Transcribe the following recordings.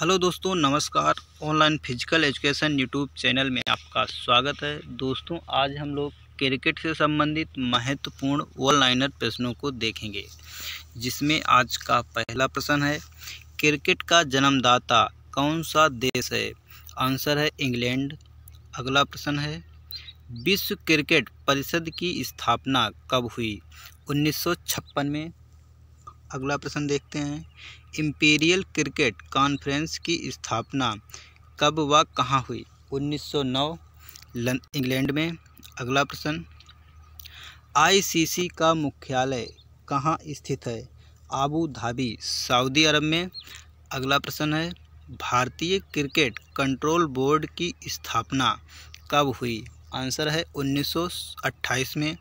hello दोस्तों नमस्कार online physical education YouTube channel में आपका स्वागत है दोस्तों आज हम लोग क्रिकेट से संबंधित महत्वपूर्ण वन लाइनर प्रश्नों को देखेंगे जिसमें आज का पहला प्रश्न है क्रिकेट का जन्मदाता कौन सा देश है आंसर है इंग्लैंड अगला प्रश्न है विश्व क्रिकेट परिषद की स्थापना कब हुई उन्नीस में अगला प्रश्न देखते हैं इम्पीरियल क्रिकेट कॉन्फ्रेंस की स्थापना कब व कहाँ हुई 1909 इंग्लैंड में अगला प्रश्न आईसीसी का मुख्यालय कहाँ स्थित है आबू धाबी सऊदी अरब में अगला प्रश्न है भारतीय क्रिकेट कंट्रोल बोर्ड की स्थापना कब हुई आंसर है 1928 में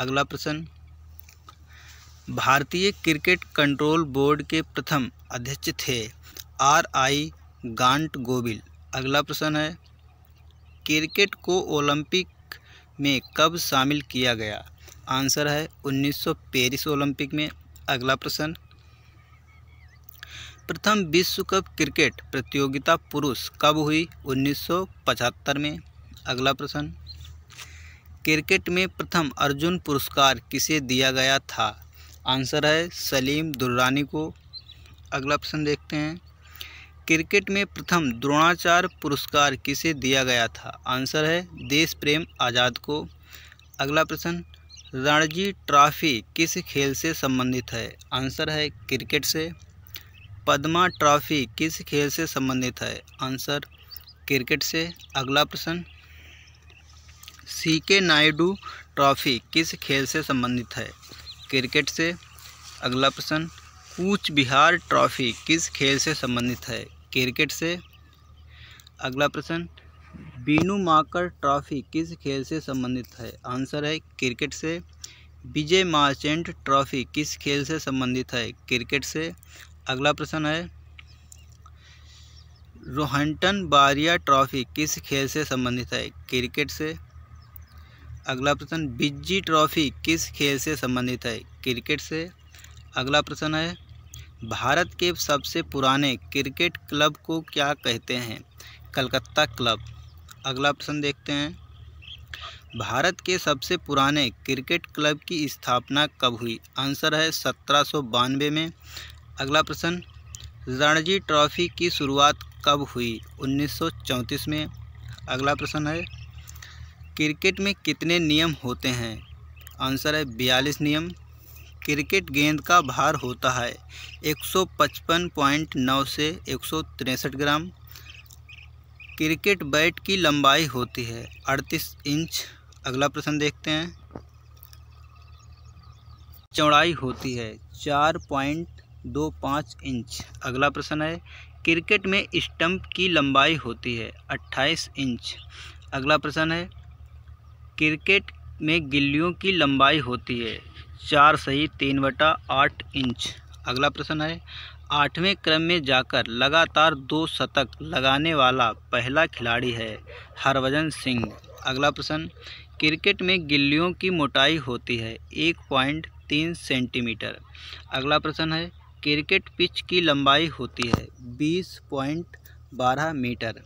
अगला प्रश्न भारतीय क्रिकेट कंट्रोल बोर्ड के प्रथम अध्यक्ष थे आर आई गांट गोबिल अगला प्रश्न है क्रिकेट को ओलंपिक में कब शामिल किया गया आंसर है 1900 पेरिस ओलंपिक में अगला प्रश्न प्रथम विश्व कप क्रिकेट प्रतियोगिता पुरुष कब हुई 1975 में अगला प्रश्न क्रिकेट में प्रथम अर्जुन पुरस्कार किसे दिया गया था आंसर है सलीम दुर्रानी को अगला प्रश्न देखते हैं क्रिकेट में प्रथम द्रोणाचार्य पुरस्कार किसे दिया गया था आंसर है देश प्रेम आज़ाद को अगला प्रश्न रणजी ट्रॉफी किस खेल से संबंधित है आंसर है क्रिकेट से पद्मा ट्रॉफी किस खेल से संबंधित है आंसर क्रिकेट से अगला प्रश्न सी के नायडू ट्रॉफी किस खेल से संबंधित है क्रिकेट से अगला प्रश्न कूच बिहार ट्रॉफी किस खेल से संबंधित है क्रिकेट से अगला प्रश्न बीनू माकर ट्रॉफी किस खेल से संबंधित है आंसर है क्रिकेट से विजय मार्चेंट ट्रॉफी किस खेल से संबंधित है क्रिकेट से अगला प्रश्न है रोहंटन बारिया ट्रॉफी किस खेल से संबंधित है क्रिकेट से अगला प्रश्न बिज्जी ट्रॉफी किस खेल से संबंधित है क्रिकेट से अगला प्रश्न है भारत के सबसे पुराने क्रिकेट क्लब को क्या कहते हैं कलकत्ता क्लब अगला प्रश्न देखते हैं भारत के सबसे पुराने क्रिकेट क्लब की स्थापना कब हुई आंसर है सत्रह में अगला प्रश्न रणजी ट्रॉफी की शुरुआत कब हुई 1934 में अगला प्रश्न है क्रिकेट में कितने नियम होते हैं आंसर है बयालीस नियम क्रिकेट गेंद का भार होता है 155.9 से एक ग्राम क्रिकेट बैट की लंबाई होती है 38 इंच अगला प्रश्न देखते हैं चौड़ाई होती है 4.25 इंच अगला प्रश्न है क्रिकेट में स्टंप की लंबाई होती है 28 इंच अगला प्रश्न है क्रिकेट में गिल्लियों की लंबाई होती है चार सही तीन बटा आठ इंच अगला प्रश्न है आठवें क्रम में जाकर लगातार दो शतक लगाने वाला पहला खिलाड़ी है हरभजन सिंह अगला प्रश्न क्रिकेट में गिल्लियों की मोटाई होती है एक पॉइंट तीन सेंटीमीटर अगला प्रश्न है क्रिकेट पिच की लंबाई होती है बीस पॉइंट बारह मीटर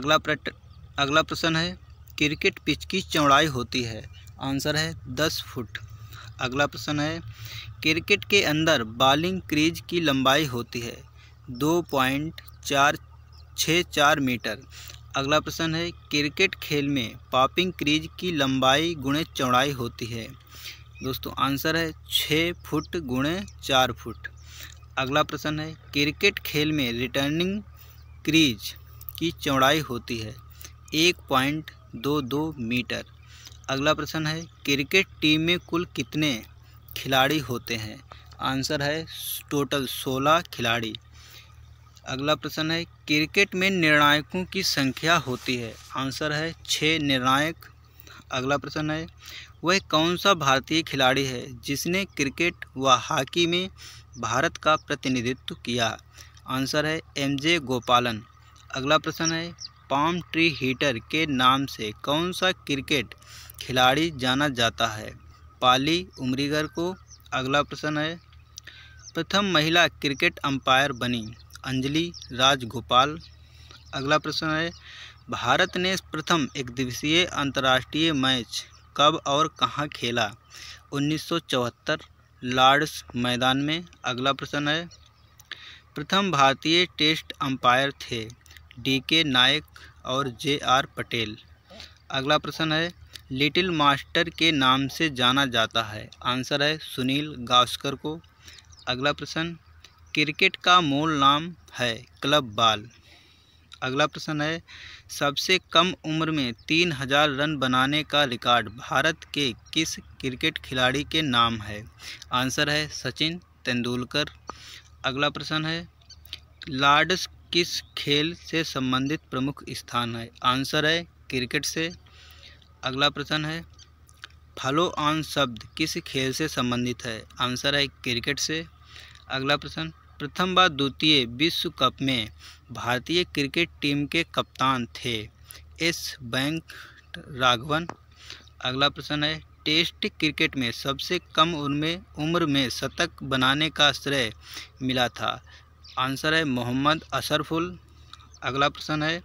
अगला प्रश्न अगला प्रश्न है क्रिकेट पिच की चौड़ाई होती है आंसर है दस फुट अगला प्रश्न है क्रिकेट के अंदर बॉलिंग क्रीज की लंबाई होती है दो पॉइंट चार छः चार मीटर अगला प्रश्न है क्रिकेट खेल में पॉपिंग क्रीज की लंबाई गुणे चौड़ाई होती है दोस्तों आंसर है छः फुट गुणे चार फुट अगला प्रश्न है क्रिकेट खेल में रिटर्निंग क्रीज की चौड़ाई होती है एक पॉइंट दो दो मीटर अगला प्रश्न है क्रिकेट टीम में कुल कितने खिलाड़ी होते हैं आंसर है टोटल सोलह खिलाड़ी अगला प्रश्न है क्रिकेट में निर्णायकों की संख्या होती है आंसर है छः निर्णायक अगला प्रश्न है वह कौन सा भारतीय खिलाड़ी है जिसने क्रिकेट व हॉकी में भारत का प्रतिनिधित्व किया आंसर है एमजे गोपालन अगला प्रश्न है पाम ट्री हीटर के नाम से कौन सा क्रिकेट खिलाड़ी जाना जाता है पाली उमरीगर को अगला प्रश्न है प्रथम महिला क्रिकेट अंपायर बनी अंजलि राजगोपाल अगला प्रश्न है भारत ने प्रथम एक दिवसीय अंतर्राष्ट्रीय मैच कब और कहां खेला 1974 लॉर्ड्स मैदान में अगला प्रश्न है प्रथम भारतीय टेस्ट अंपायर थे डी के नायक और जे आर पटेल अगला प्रश्न है लिटिल मास्टर के नाम से जाना जाता है आंसर है सुनील गावस्कर को अगला प्रश्न क्रिकेट का मूल नाम है क्लब बाल अगला प्रश्न है सबसे कम उम्र में तीन हजार रन बनाने का रिकॉर्ड भारत के किस क्रिकेट खिलाड़ी के नाम है आंसर है सचिन तेंदुलकर अगला प्रश्न है लार्ड्स किस खेल से संबंधित प्रमुख स्थान है आंसर है क्रिकेट से अगला प्रश्न है फॉलो ऑन शब्द किस खेल से संबंधित है आंसर है क्रिकेट से अगला प्रश्न प्रथम बार द्वितीय विश्व कप में भारतीय क्रिकेट टीम के कप्तान थे एस बैंक राघवन अगला प्रश्न है टेस्ट क्रिकेट में सबसे कम उम्र में उम्र में शतक बनाने का श्रेय मिला था आंसर है मोहम्मद असरफुल अगला प्रश्न है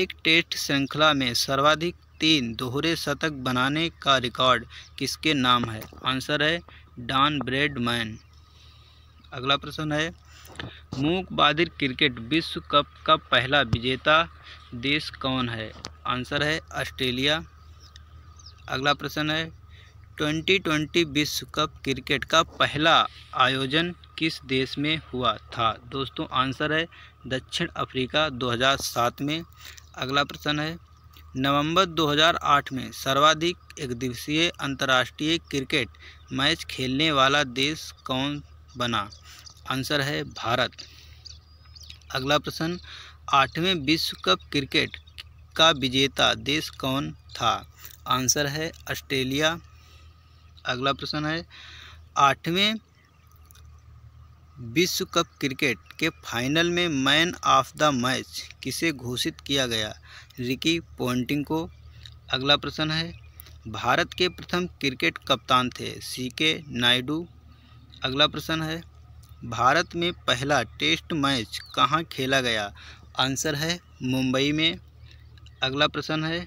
एक टेस्ट श्रृंखला में सर्वाधिक तीन दोहरे शतक बनाने का रिकॉर्ड किसके नाम है आंसर है डॉन ब्रेडमैन अगला प्रश्न है मूक बहादिर क्रिकेट विश्व कप का पहला विजेता देश कौन है आंसर है ऑस्ट्रेलिया अगला प्रश्न है ट्वेंटी ट्वेंटी विश्व कप क्रिकेट का पहला आयोजन किस देश में हुआ था दोस्तों आंसर है दक्षिण अफ्रीका 2007 में अगला प्रश्न है नवंबर 2008 में सर्वाधिक एक दिवसीय अंतर्राष्ट्रीय क्रिकेट मैच खेलने वाला देश कौन बना आंसर है भारत अगला प्रश्न आठवें विश्व कप क्रिकेट का विजेता देश कौन था आंसर है ऑस्ट्रेलिया अगला प्रश्न है आठवें विश्व कप क्रिकेट के फाइनल में मैन ऑफ द मैच किसे घोषित किया गया रिकी पोन्टिंग को अगला प्रश्न है भारत के प्रथम क्रिकेट कप्तान थे सी के नायडू अगला प्रश्न है भारत में पहला टेस्ट मैच कहाँ खेला गया आंसर है मुंबई में अगला प्रश्न है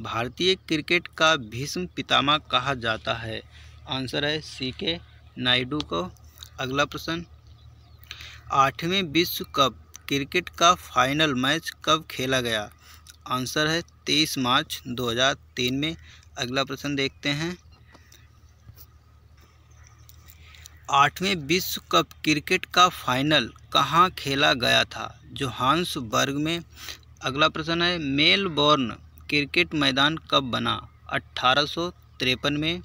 भारतीय क्रिकेट का भीष्म पितामह कहा जाता है आंसर है सी के नायडू को अगला प्रश्न आठवें विश्व कप क्रिकेट का फाइनल मैच कब खेला गया आंसर है तेईस मार्च 2003 में अगला प्रश्न देखते हैं आठवें विश्व कप क्रिकेट का फाइनल कहाँ खेला गया था जोहान्सबर्ग में अगला प्रश्न है मेलबोर्न क्रिकेट मैदान कब बना अट्ठारह में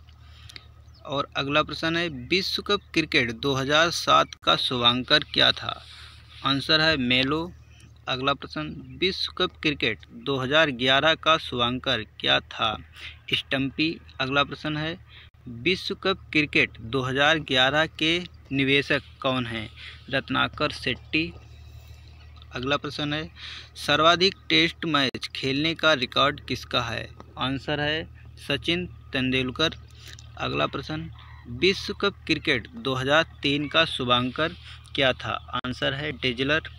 और अगला प्रश्न है विश्व कप क्रिकेट 2007 का शुभांकर क्या था आंसर है मेलो अगला प्रश्न विश्व कप क्रिकेट 2011 का शुभांकर क्या था स्टम्पी अगला प्रश्न है विश्व कप क्रिकेट 2011 के निवेशक कौन हैं रत्नाकर शेट्टी अगला प्रश्न है सर्वाधिक टेस्ट मैच खेलने का रिकॉर्ड किसका है आंसर है सचिन तेंदुलकर अगला प्रश्न विश्व कप क्रिकेट 2003 का शुभांकर क्या था आंसर है डेजलर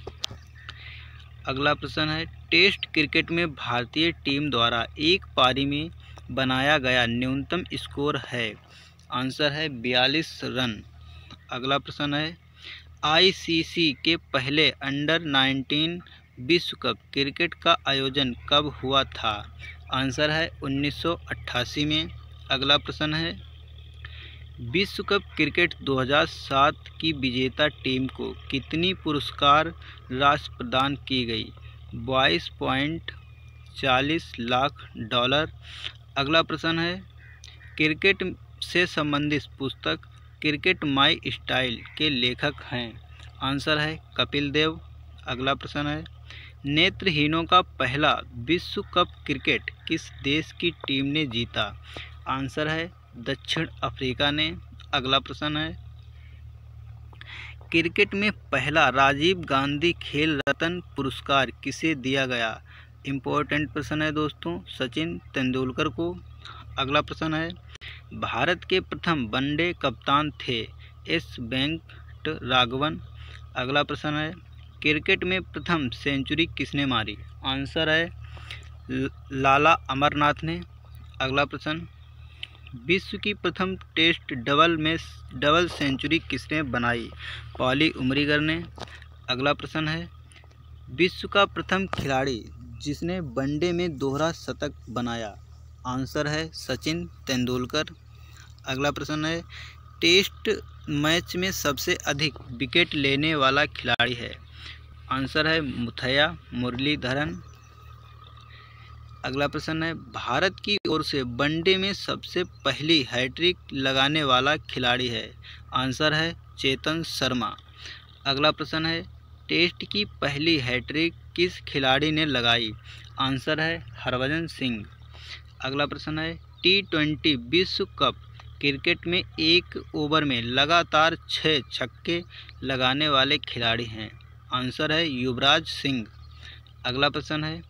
अगला प्रश्न है टेस्ट क्रिकेट में भारतीय टीम द्वारा एक पारी में बनाया गया न्यूनतम स्कोर है आंसर है बयालीस रन अगला प्रश्न है आईसीसी के पहले अंडर 19 विश्व कप क्रिकेट का आयोजन कब हुआ था आंसर है 1988 में अगला प्रश्न है विश्व कप क्रिकेट 2007 की विजेता टीम को कितनी पुरस्कार राशि प्रदान की गई बाईस पॉइंट चालीस लाख डॉलर अगला प्रश्न है क्रिकेट से संबंधित पुस्तक क्रिकेट माई स्टाइल के लेखक हैं आंसर है कपिल देव अगला प्रश्न है नेत्रहीनों का पहला विश्व कप क्रिकेट किस देश की टीम ने जीता आंसर है दक्षिण अफ्रीका ने अगला प्रश्न है क्रिकेट में पहला राजीव गांधी खेल रत्न पुरस्कार किसे दिया गया इम्पोर्टेंट प्रश्न है दोस्तों सचिन तेंदुलकर को अगला प्रश्न है भारत के प्रथम वनडे कप्तान थे एस वेंट राघवन अगला प्रश्न है क्रिकेट में प्रथम सेंचुरी किसने मारी आंसर है लाला अमरनाथ ने अगला प्रश्न विश्व की प्रथम टेस्ट डबल में डबल सेंचुरी किसने बनाई पॉली उमरीगर ने अगला प्रश्न है विश्व का प्रथम खिलाड़ी जिसने वनडे में दोहरा शतक बनाया आंसर है सचिन तेंदुलकर अगला प्रश्न है टेस्ट मैच में सबसे अधिक विकेट लेने वाला खिलाड़ी है आंसर है मुथैया मुरलीधरन अगला प्रश्न है भारत की ओर से वनडे में सबसे पहली हैट्रिक लगाने वाला खिलाड़ी है आंसर है चेतन शर्मा अगला प्रश्न है टेस्ट की पहली हैट्रिक किस खिलाड़ी ने लगाई आंसर है हरभजन सिंह अगला प्रश्न है टी ट्वेंटी विश्व कप क्रिकेट में एक ओवर में लगातार छः छक्के लगाने वाले खिलाड़ी हैं आंसर है युवराज सिंह अगला प्रश्न है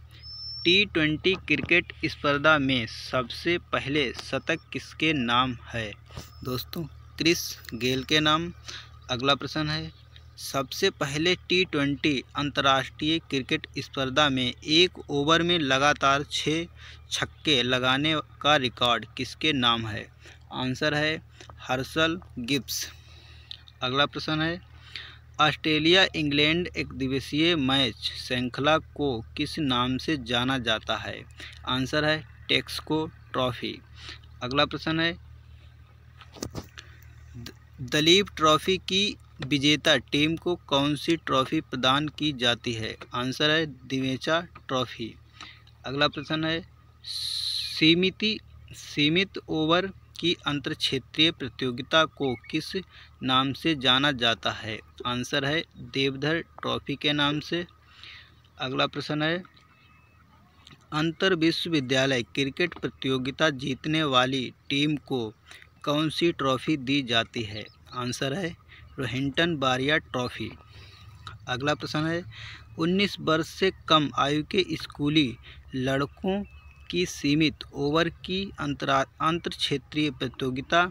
टी ट्वेंटी क्रिकेट स्पर्धा में सबसे पहले शतक किसके नाम है दोस्तों क्रिस गेल के नाम अगला प्रश्न है सबसे पहले टी ट्वेंटी अंतर्राष्ट्रीय क्रिकेट स्पर्धा में एक ओवर में लगातार छः छक्के लगाने का रिकॉर्ड किसके नाम है आंसर है हर्सल गिब्स अगला प्रश्न है ऑस्ट्रेलिया इंग्लैंड एक दिवसीय मैच श्रृंखला को किस नाम से जाना जाता है आंसर है टेक्सको ट्रॉफी अगला प्रश्न है दलीप ट्रॉफी की विजेता टीम को कौन सी ट्रॉफी प्रदान की जाती है आंसर है दिवेचा ट्रॉफी अगला प्रश्न है सीमिति सीमित ओवर की अंतर क्षेत्रीय प्रतियोगिता को किस नाम से जाना जाता है आंसर है देवधर ट्रॉफी के नाम से अगला प्रश्न है अंतर विश्वविद्यालय क्रिकेट प्रतियोगिता जीतने वाली टीम को कौन सी ट्रॉफी दी जाती है आंसर है रोहिंटन बारिया ट्रॉफी अगला प्रश्न है 19 वर्ष से कम आयु के स्कूली लड़कों की सीमित ओवर की अंतरा अंतर क्षेत्रीय प्रतियोगिता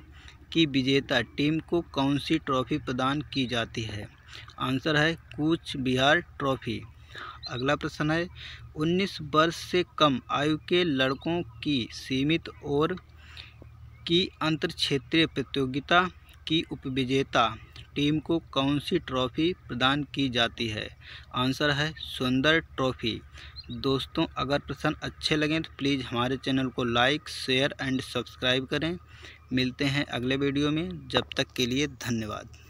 की विजेता टीम को कौन सी ट्रॉफी प्रदान की जाती है आंसर है कूच बिहार ट्रॉफी अगला प्रश्न है 19 वर्ष से कम आयु के लड़कों की सीमित ओवर की अंतर क्षेत्रीय प्रतियोगिता की उपविजेता टीम को कौन सी ट्रॉफ़ी प्रदान की जाती है आंसर है सुंदर ट्रॉफ़ी दोस्तों अगर प्रसन्न अच्छे लगें तो प्लीज़ हमारे चैनल को लाइक शेयर एंड सब्सक्राइब करें मिलते हैं अगले वीडियो में जब तक के लिए धन्यवाद